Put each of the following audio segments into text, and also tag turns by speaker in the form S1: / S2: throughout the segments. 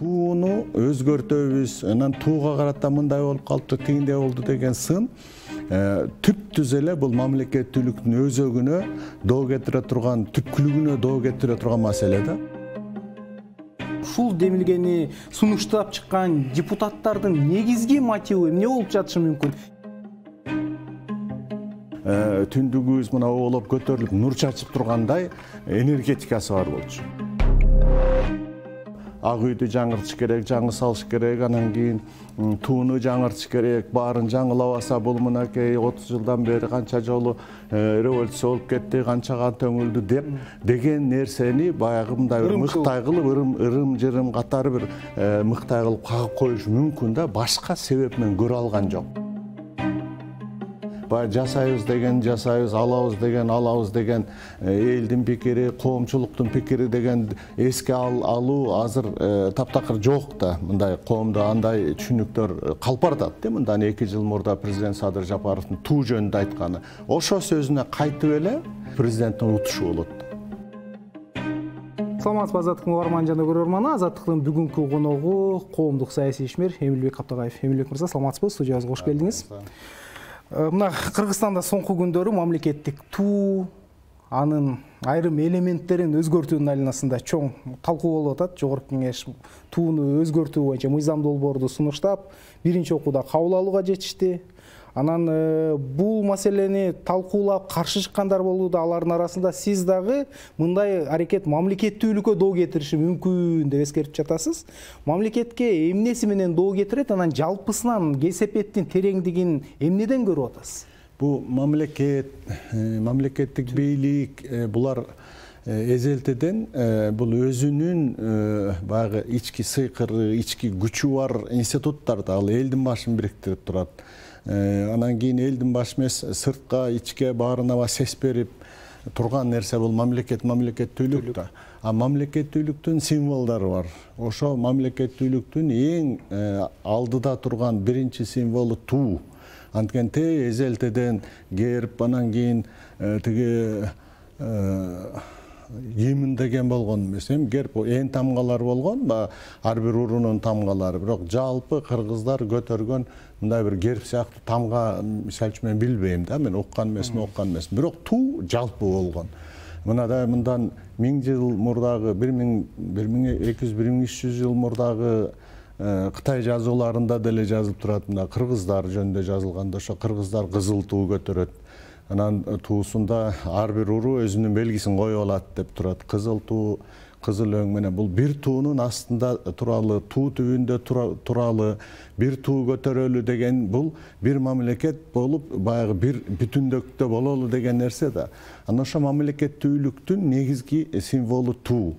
S1: тууну өзгөртөбүз анан тууга карата мындай болуп калыптыр тигиндей болду деген сын э, түп түз эле бул мамлекеттүүлүктүн өзөгүнө доо кетире турган түпкүлүгүнө доо кетире турган маселе да
S2: ушул демилгени сунуштап чыккан депутаттардын негизги мотиви эмне болуп жатышы мүмкүн
S1: э, түндүгүбүз мына оолоп көтөрүлүп нур чачып тургандай энергетикасы бар болчу ак үйдү жаңыртыш керек жаңы салыш керек анан кийин тууну жаңыртыш керек баарын жаңылабаса бул мынакей отуз жылдан бери канча жолу э, революция болуп кетти канча кан төңүлдү деп деген нерсени баягы мындай бир мыктай кылып ырым жырым катары бир э, мыктай кылып кагып коюшу мүмкүн да башка себеп менен көрө алган жок жасайбыз деген жасайбыз алабыз деген алабыз деген элдин пикири коомчулуктун пикири деген эске алуу азыр таптакыр жок да мындай коомдо андай түшүнүктөр баратат да мындан эки жыл мурда президент садыр жапаровдун туу жөнүндө айтканы ошо сөзүнө кайтып эле президенттин утушу болот
S2: саламатсызбы азаттыктын угарманы жана көрөрманы азаттыктын бүгүнкү коногу коомдук саясий ишмер эмилбек каптагаев эмилбек мырза саламатсызбы студиябызга кош келдиңиз Э, мына кыргызстанда соңку күндөрү мамлекеттик туу анын айрым элементтерин өзгөртүүнүн айланасында чоң талкуу болуп атат жогорку кеңеш тууну өзгөртүү боюнча мыйзам долбоорду сунуштап биринчи окууда кабыл алууга жетишти анан э, бул маселени талкуулап каршы чыккандар болууда алардын арасында сиз дагы мындай аракет мамлекеттүүлүккө доо кетириши мүмкүн деп эскертип жатасыз мамлекетке эмнеси менен доо кетирет анан жалпысынан
S1: кесепеттин тереңдигин эмнеден көрүп атасыз бул мамлекет э, мамлекеттик бийлик э, булар эзелтеден бул өзүнүн баягы ички сыйкыры ички күчү бар институттарды ал элдин башын бириктирип турат анан кийин элдин башы эмес сыртка ичке баарына сес берип турган нерсе бул мамлекет мамлекеттүүлүк да а мамлекеттүүлүктүн символдору бар ошо мамлекеттүүлүктүн эң алдыда турган биринчи символу туу анткени тээ эзелтеден герб анан кийин тиги деген болгон эмес эми герб эн тамгалар болгон ар бир уруунун тамгалары бирок жалпы кыргыздар көтөргөн мындай бир герб сыяктуу тамга мисалы үчүн мен билбейм да мен уккан эмесмин уккан эмесмин бирок туу жалпы болгон да мындан миң жыл мурдагы бир миң бир миң эки жүз бир миң үч жүз жыл мурдагы э, кытай жазууларында деле жазылып турат мына кыргыздар жөнүндө жазылганда ошо кыргыздар кызыл туу көтөрөт анан э, туусунда ар бир уру өзүнүн белгисин коюп алат деп турат кызыл туу кызыл өң менен бул бир туунун астында туралы туу түбүндө туралы бир туу көтөрөлү деген бул бир мамлекет болуп баягы бир бүтүндүктө бололу деген нерсе да анан ошо мамлекеттүүлүктүн негизги символу туу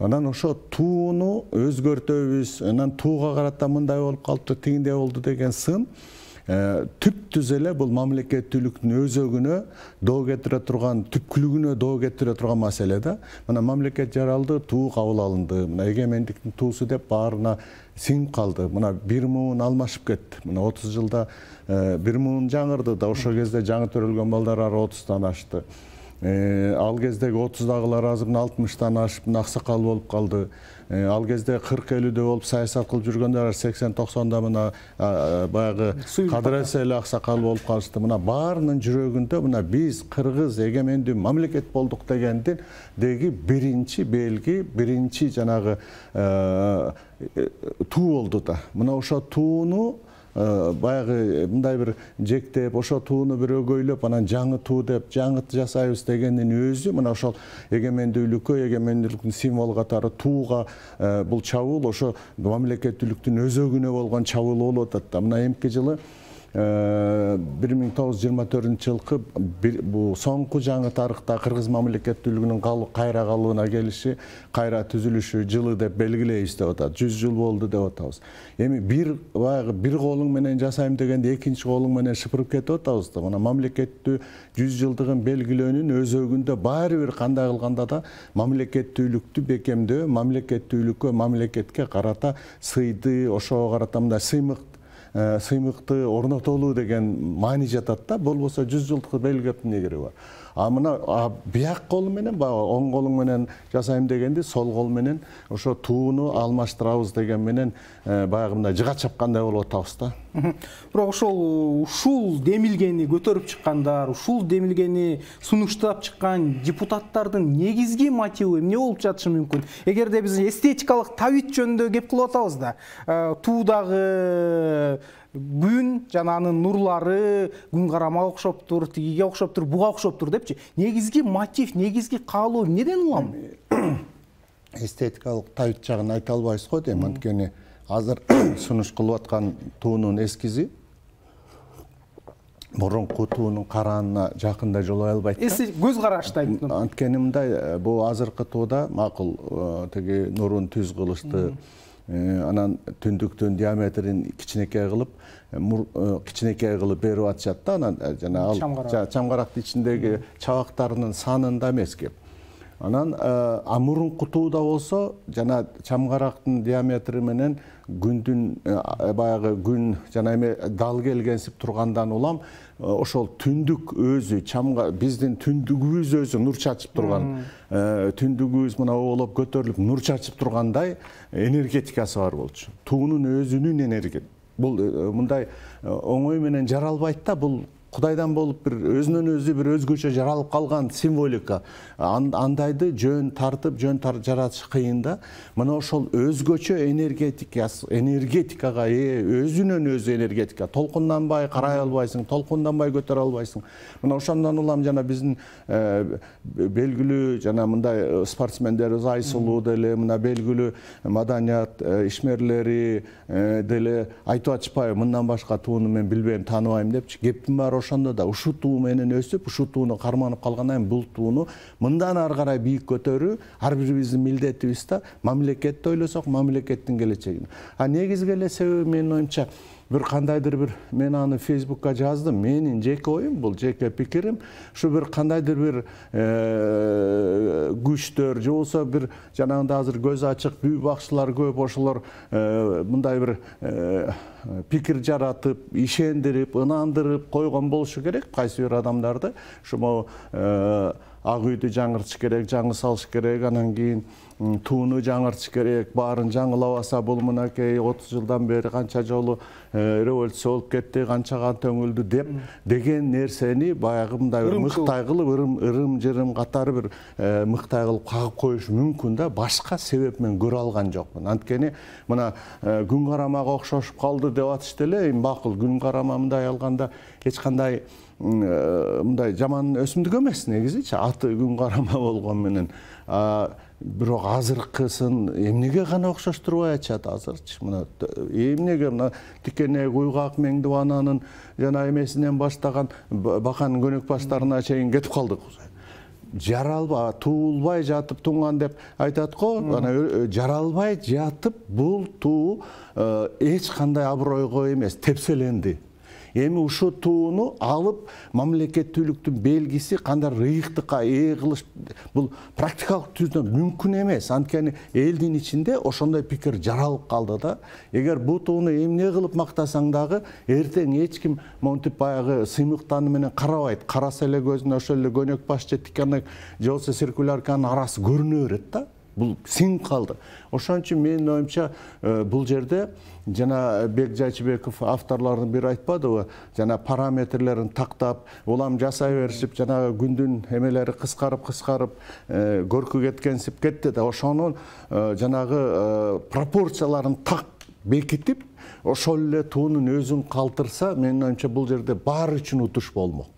S1: анан ошо тууну өзгөртөбүз анан тууга карата мындай болуп калыптыр тигиндей болду деген сын түп түз эле бул мамлекеттүүлүктүн өзөгүнө доо кетире турган түпкүлүгүнө доо кетире турган маселе да мына мамлекет жаралды туу кабыл алынды мына эгемендиктин туусу деп баарына сиңип калды мына бир муун алмашып кетти мына отуз жылда бир муун жаңырды да ошол кезде жаңы төрөлгөн балдар ары отуздан ашты Ал кезде 30 дағылар азыпын 60-тан ашып, нақсы қалып олып қалды. Ал кезде 40-50 дөе олып, сайысат қылып жүрген дәрі 80-90-да мұна баяғы қадырайсы әлі ақса қалып олып қалысты. Мұна барының жүрегінде мұна біз қырғыз егеменді мамлекет болдық дегенде деге бірінші белгі, бірінші жанагы ту олды да. Мұна ұша туыны Э, баягы мындай бир жектеп ошо тууну бирөөгө өгөйлөп анан жаңы туу деп жаңы жасайбыз дегендин өзү мына ошол эгемендүүлүккө эгемендүүлүктүн символу катары тууга э, бул чабуул ошо мамлекеттүүлүктүн өзөгүнө болгон чабуул болуп атат да мына эмки жылы Э, бир миң тогуз жүз жыйырма төртүнчү жылкы бул соңку жаңы тарыхта кыргыз мамлекеттүүлүгүнүн кайра калыбына келиши кайра түзүлүшү жылы деп белгилейбиз деп атат жүз жыл болду деп атабыз эми бир баягы бир колуң менен жасайм дегенде экинчи колуң менен шыпырып кетип атабыз да мына мамлекеттүү жүз жылдыгын белгилөөнүн өзөгүндө баары бир кандай кылганда да мамлекеттүүлүктү бекемдөө мамлекеттүүлүккө мамлекетке карата сыйды ошого карата мындай сыймык Э, сыймыкты орнотолу деген маани жатат да болбосо жүз жылдыкы белгилептин эмне кереги бар а мына бияк колу менен баягы оң колуң менен жасайм дегенди сол кол менен ошо тууну алмаштырабыз деген менен э, баягы мына жыга чапкандай болуп атабыз да
S2: бирок ошол ушул демилгени көтөрүп чыккандар ушул демилгени сунуштап чыккан депутаттардын негизги мотиви эмне болуп жатышы мүмкүн эгерде биз эстетикалык табит жөнүндө кеп кылып атабыз да э, туудагы күн анын нурлары күн карама окшоп тур тигиге окшоп тур буга окшоп тур депчи негизги мотив негизги каалоо неден улам
S1: эстетикалык табит жагын айта албайбыз го дейм анткени азыр сунуш кылып аткан туунун эскизи мурунку туунун караанына жакындай жолой албайт көз карашты айттым анткени мындай э, бул азыркы тууда макул э, тиги нурун түз кылышты анан түндүктүн диаметрин кичинекей кылып кичинекей кылып берип атышат да анан жана ал чамгарактын ичиндеги чабактарынын санында эмес кеп анан э, амурун кутуу да болсо жана чамгарактын диаметри менен күндүн э, баягы күн жана эме дал келгенсип тургандан улам э, ошол түндүк өзү чамга биздин түндүгүбүз өзү нур чачып турган түндүгүбүз мына оолоп көтөрүлүп нур чачып тургандай энергетикасы бар болчу туунун өзүнүн энергия бул мындай оңой менен жаралбайт да бул құдайдан болып бір өзінен өзі бір өзгөчө жаралып қалған символика андайды жөн тартып жөн тар, жаратыш қиын да мына ошол өзгөчө энергетика энергетикага ээ өзүнөн өзү энергетика толкунданбай карай албайсың толкунданбай көтөрө албайсың мына ошондон улам жана биздин ә, белгилүү жана мындай ә, спортсмендерибиз айсулуу деле мына белгилүү ә, маданият ишмерлери деле айтып атышпайбы мындан башка тууну мен билбейм тааныбайм депчи кептин баары ошондо да ушутуу менен өсүп ушутууну карманып калгандан кийин бул тууну мындан ары карай бийик көтөрүү ар бирибиздин милдетибиз да мамлекетти ойлосок мамлекеттин келечегин а негизги эле себеби менин оюмча бір қандайдыр бір мен аны фейсбукқа жаздым менің жеке ойым бұл жеке пікірім шы бір қандайдыр бір ә, күчтөр же болбосо бир жанагындай азыр көз ачык бақшылар көп ошолор мындай бир пикир жаратып ишендирип ынандырып койгон болушу керек кайсы бир адамдарды ә, ак үйдү жаңыртыш керек жаңы салыш керек анан кийин тууну жаңыртыш керек баарын жаңылап алса бул мынакей отуз жылдан бери канча жолу револьт болуп кетти канчага төңүлдү деп деген нерсени баяғы мындай бир мыктай ырым ырым жырым катары бир э, мыктай кылып кагып коюшу мүмкүн да башка себеп мен көрө алган жокмун анткени мына э, күн карамага окшошуп калды деп атышты эле эми макул күн карама мындай алганда эч мындай жаман өсүмдүк эмес негизичи аты күн карама болгону бирок азыркысын эмнеге гана окшоштурбай атышат азырчы мына эмнеге мына тикенек куйгак меңдүү ананын жана эмесинен баштаган баканын көнөк баштарына чейин кетип калдык жаралба туулбай жатып туңган деп айтат го ана э, жаралбай жатып бул туу э, эч кандай абройго эмес тепселенди эми ушул тууну алып мамлекеттүүлүктүн белгиси кандай ыйыктыкка ээ кылыш бул практикалык түрдө мүмкүн эмес анткени элдин ичинде ошондой пикир жаралып калды да эгер бул тууну эмне кылып мактасаң дагы эртең эч ким монтип баягы сыймыктаны менен карабайт караса эле көзүнө ошол эле көнөк баш же тикенек же болбосо циркулярканын арасы көрүнө берет да бұл сіңіп қалды ошон үчүн менин оюмча э, бул жерде жана бек жайчыбеков авторлордун бири айтпадыбы жана параметрлерин тактап улам жасай беришип жана күндүн эмелери кыскарып кыскарып э, көркү кеткенсип кетти да ошону э, жанагы пропорцияларын так бекитип ошол эле туунун өзүн калтырса менин оюмча бул жерде баары үчүн утуш болмок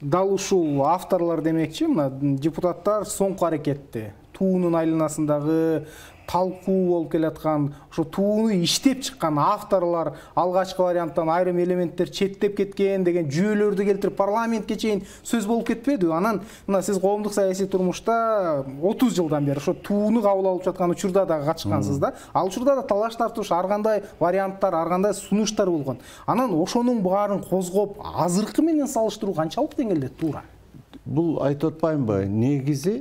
S2: дал ушул авторлор демекчи мына депутаттар соңку аракетти туунун айланасындагы талкуу болуп келаткан ошо тууну иштеп чыккан авторлор алгачкы варианттан айрым элементтер четтеп кеткен деген жүйөлөрдү келтирип парламентке чейин сөз болуп кетпедиби анан мына сиз коомдук саясий турмушта отуз жылдан бери ошо тууну кабыл алып жаткан учурда дагы катышкансыз да ал учурда да талаш тартыш ар кандай варианттар ар кандай сунуштар болгон анан ошонун баарын козгоп азыркы менен салыштыруу канчалык деңгээлде туура
S1: бұл айтып отпаймын ба негізі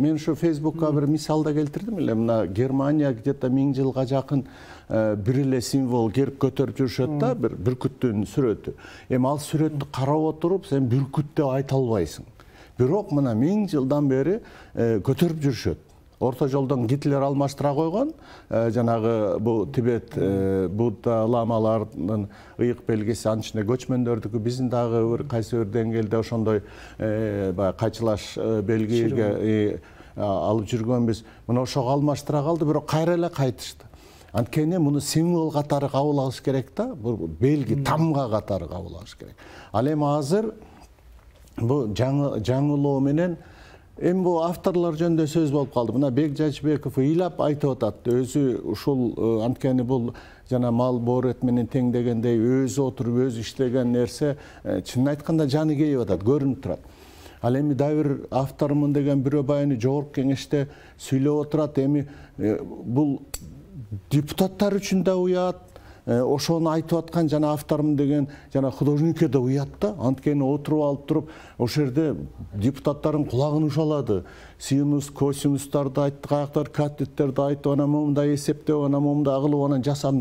S1: мен ошо фейсбукқа бір мисалда да келтирдим эле мына германия где то миң жылға жақын бир символ керіп көтөрүп жүрүшөт да бір бүркүттүн сүрөтү эми ал сүрөттү карап отуруп сен бүркүт деп айта албайсың бирок мына миң жылдан бери ә, көтөрүп жүрүшөт Орта жолдан гитлер алмаштыра койгон э, жанагы бул тибет э, будда ламалардын ыйык белгиси анын ичинде көчмөндөрдүкү биздин дагы бир кайсы бир деңгээлде ошондой э, баягы кайчылаш белгиге алып жүргөнбүз мына ошого алмаштыра калды бирок кайра эле кайтышты анткени муну символ катары кабыл алыш керек да бул белги тамга катары кабыл алыш керек ал эми азыр бул жаңылоо менен эми бул авторлор жөнүндө сөз болуп калды мына бек жачыбеков ыйлап айтып атат өзү ушул анткени бул жана мал эт менен тең дегендей өзү отуруп өзү иштеген нерсе чынын айтканда жаны кейип атат көрүнүп турат ал эми дагы бир автормун деген бирөө байыны жогорку кеңеште сүйлөп отурат эми бул депутаттар үчүн да уят Э, ошону айтып аткан жана авторум деген жана художникке да уят да анткени отуруп алып туруп ошол жерде депутаттардын кулагын ушалады синус косинустарды айттык аяктар катеттерди айтып анан момундай эсептеп анан момундай кылып анан жаса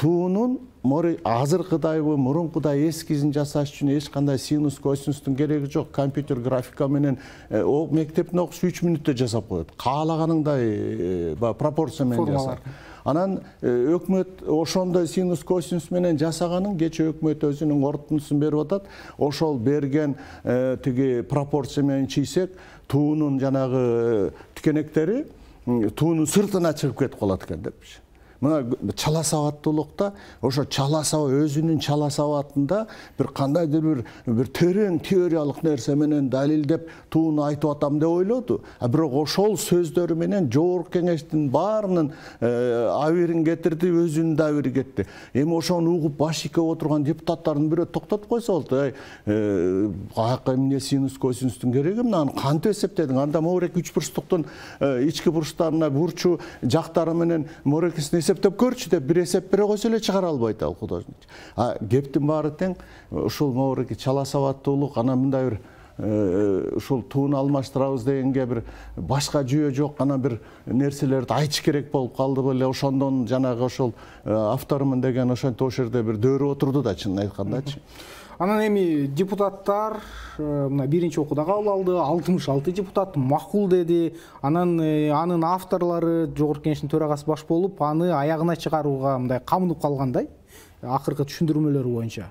S1: туунун азыркыдайбы мурункудай эскизин жасаш үчүн эч кандай синус косинустун кереги жок компьютер графика менен э, мектептин окуучусу үч мүнөттө жасап коет каалаганыңдай э, баягы пропорция менен формалар анан э, өкмөт ошондой синус косинус менен жасаганын кечээ өкмөт өзүнүн ортунсун берип атат ошол берген э, тиги пропорция менен чийсек туунун жанагы э, тикенектери туунун сыртына чыгып кетип калат экен депчи мына чала сауаттылықта ошо чала өзүнүн чала сабатында бир кандайдыр бир бир терең теориялык нерсе менен далилдеп тууну айтып атам деп ойлоду а бирок ошол сөздөрү менен жогорку кеңештин баарынын э, абийирин кетирди өзүнүн да абийири кетти эми ошону угуп баш ийкеп отурган депутаттардын бирөө токтотуп койсо болот эй э, аяка эмне синус косинустун кереги эмне аны кантип эсептедиң анда морек үч бурчтуктун э, ички бурчтарына бурчу жактары менен морекисин эсептеп көрчү деп бир эсеп бере койсо эле чыгара албайт ал художник а кептин баары тең ушул моуки чала сабаттуулук анан мындай бир э, ушул тууну алмаштырабыз дегенге бир башка жүйө жок анан бир нерселерди айтыш керек болуп калды беле ошондон жанагы ошол э, автормун деген ошентип ошол жерде бир дөөрү отурду да чынын айткандачы
S2: анан эми депутаттар э, мына биринчи окууда кабыл алды алтымыш алты депутат макул деди анан э, анын авторлору жогорку кеңештин төрагасы баш болуп аны аягына чыгарууга мындай камынып калгандай акыркы түшүндүрмөлөрү боюнча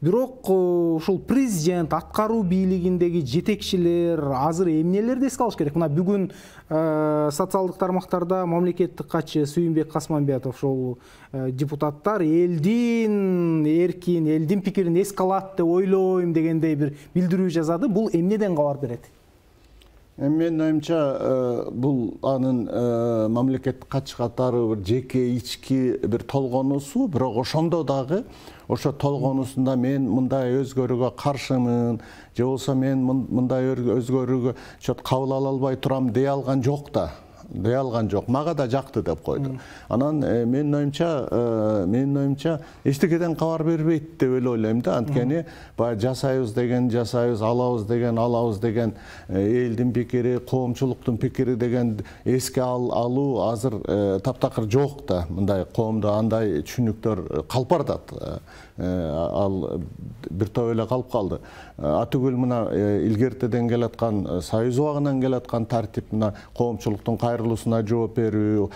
S2: бирок э, ушул президент аткаруу бийлигиндеги жетекчилер азыр эмнелерди эске алыш керек мына бүгүн э, социалдык тармактарда мамлекеттик катчы сүйүнбек касманбетов ошол э, депутаттар элдин эркин элдин пикирин эске алат деп ойлойм дегендей бир билдирүү жазады бул эмнеден кабар берет
S1: менин оюмча э, бул анын э, мамлекет катчы катары бир жеке ички бир толгонуусу бирок ошондо дагы ошо толгонуусунда мен мындай өзгөрүүгө каршымын же болбосо мен мындай өзгөрүүгө өзгөрүүгөче кабыл ала албай турам дей алган жок да дей алған жок мага да жакты деп койду анан менин оюмча менин оюмча эчтекеден кабар бербейт деп эле ойлойм да анткени баягы жасайбыз деген жасайбыз алабыз деген алабыз деген элдин пикири коомчулуктун пикири деген эске алу азыр таптақыр жок да мындай коомдо андай түшүнүктөр калп Э, ал бир топ эле калып калды э, атүгүл мына э, илгертеден келаткан союз убагынан келаткан тартип мына коомчулуктун кайрылуусуна жооп берүү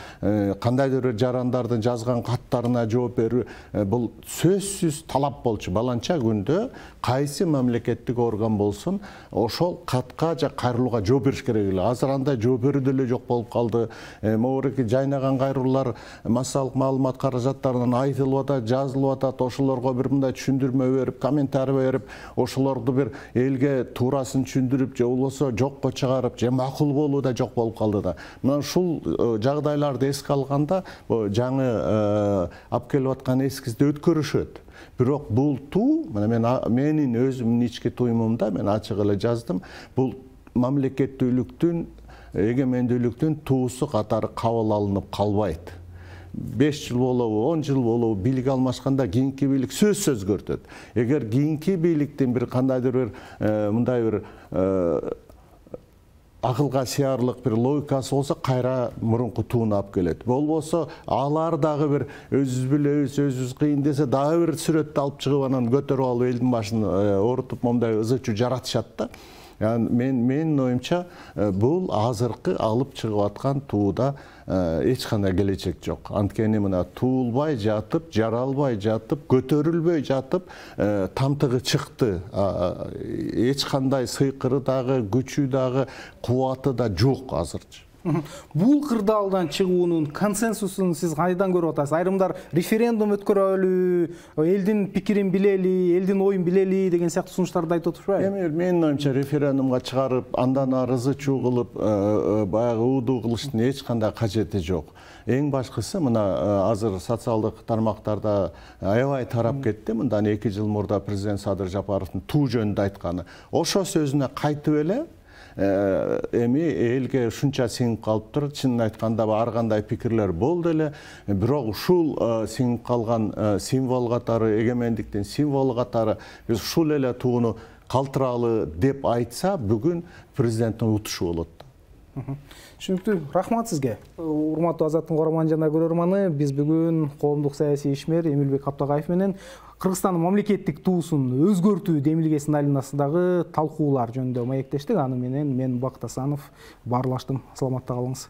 S1: кандайдыр бир жарандардын жазган каттарына жооп берүү бул сөзсүз талап болчу баланча күндө кайсы мамлекеттик орган болсун ошол катка же кайрылууга жооп бериш керек эле азыр андай жооп берүү деле жок болуп калды могуреки жайнаган кайрылуулар массалык маалымат каражаттарынан айтылып атат жазылып атат ошолорго ошолорго бир мындай түшүндүрмө берип комментарий берип ошолорду бир элге туурасын түшүндүрүп же болбосо жокко чыгарып же макул болуу да жок болуп калды да мына ушул э, жагдайларды эске алганда э, жаңы э, алып келип аткан эскизди өткөрүшөт бирок бул туу мына мен менин өзүмдүн ички туюмумда мен ачык эле жаздым бул мамлекеттүүлүктүн эгемендүүлүктүн туусу катары кабыл алынып калбайт 5 жыл болобу он жыл болобу бийлик алмашканда кийинки бийлик сөз өзгөртөт эгер кийинки бийликтин бир кандайдыр бир э, мындай бир э, акылга сыярлык бир логикасы болсо кайра мурунку тууну алып келет болбосо алар дагы бир өзүбүз билебиз өзүбүз кыйын десе дагы бир сүрөттү алып чыгып анан көтөрүп алып элдин башын оорутуп э, моундай ызы чуу жаратышат да яғни мен менің ойымша бұл азыркы алып чыгып аткан тууда эч кандай келечек жок анткени мына туулбай жатып жаралбай жатып көтөрүлбөй жатып тамтыгы чыкты эч кандай сыйкыры дагы күчү дагы кубаты да жок азырчы
S2: бұл кырдаалдан чыгуунун консенсусын сіз кайдан көрүп атасыз айрымдар референдум өткөрөлү элдин пикирин билели элдин оюн билели деген сыяктуу сунуштарды айтып атышпайбы
S1: эми менин оюмча референдумга чыгарып андан ары зычуу кылып э, э, баягы уудуу кылыштын эч кандай кажети жок эң башкысы мына э, азыр социалдык тармактарда аябай тарап кетти мындан эки жыл мурда президент садыр жапаровдун туу жөнүндө айтканы ошо сөзүнө кайтып эле Э, эми элге ушунча сиңип калыптыр чынын айтканда ар кандай пикирлер болду эле бирок ушул э, сиңип калган э, символ катары эгемендиктин символу катары биз ушул эле тууну калтыралы деп айтса бүгүн президенттин утушу болот
S2: түшүнүктүү рахмат сизге урматтуу азаттын каарман жана көрөрманы биз бүгүн коомдук саясий ишмер эмилбек каптагаев менен кыргызстандын мамлекеттік туысын өзгөртүү демилгесинин айланасындагы талкуулар жөнүндө маектештик аны менен мен Бақтасанов баарлаштым саламатта калыңыз